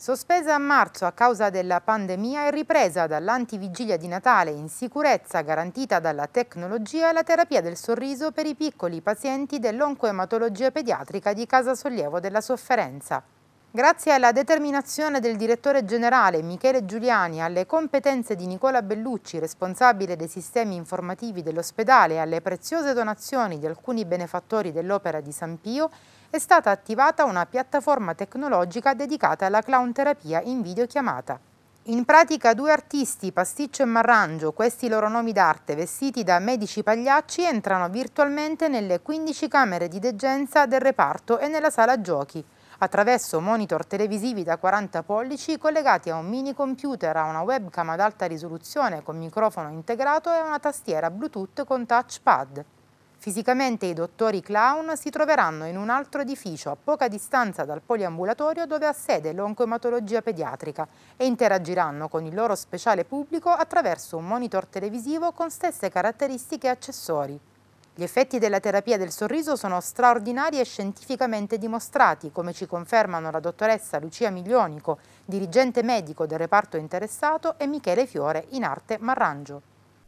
Sospesa a marzo a causa della pandemia e ripresa dall'antivigilia di Natale in sicurezza garantita dalla tecnologia la terapia del sorriso per i piccoli pazienti dell'oncoematologia pediatrica di Casa Sollievo della Sofferenza. Grazie alla determinazione del direttore generale Michele Giuliani, alle competenze di Nicola Bellucci, responsabile dei sistemi informativi dell'ospedale e alle preziose donazioni di alcuni benefattori dell'opera di San Pio, è stata attivata una piattaforma tecnologica dedicata alla clown terapia in videochiamata. In pratica due artisti, Pasticcio e Marrangio, questi i loro nomi d'arte, vestiti da medici pagliacci, entrano virtualmente nelle 15 camere di degenza del reparto e nella sala giochi attraverso monitor televisivi da 40 pollici collegati a un mini computer, a una webcam ad alta risoluzione con microfono integrato e a una tastiera Bluetooth con touchpad. Fisicamente i dottori clown si troveranno in un altro edificio a poca distanza dal poliambulatorio dove ha sede l'oncoematologia pediatrica e interagiranno con il loro speciale pubblico attraverso un monitor televisivo con stesse caratteristiche e accessori. Gli effetti della terapia del sorriso sono straordinari e scientificamente dimostrati, come ci confermano la dottoressa Lucia Miglionico, dirigente medico del reparto interessato, e Michele Fiore, in arte Marrangio.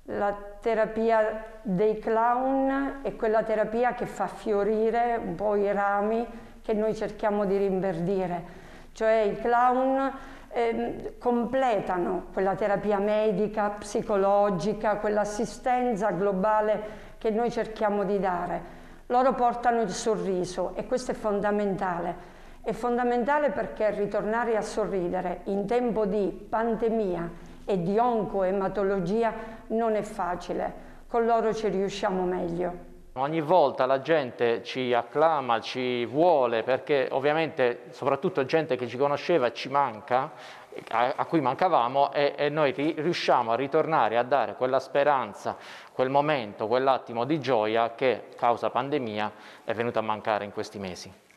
La terapia dei clown è quella terapia che fa fiorire un po' i rami che noi cerchiamo di rimberdire cioè i clown ehm, completano quella terapia medica, psicologica, quell'assistenza globale che noi cerchiamo di dare. Loro portano il sorriso e questo è fondamentale. È fondamentale perché ritornare a sorridere in tempo di pandemia e di oncoematologia non è facile. Con loro ci riusciamo meglio. Ogni volta la gente ci acclama, ci vuole, perché ovviamente soprattutto gente che ci conosceva ci manca, a, a cui mancavamo, e, e noi ri, riusciamo a ritornare a dare quella speranza, quel momento, quell'attimo di gioia che, causa pandemia, è venuta a mancare in questi mesi.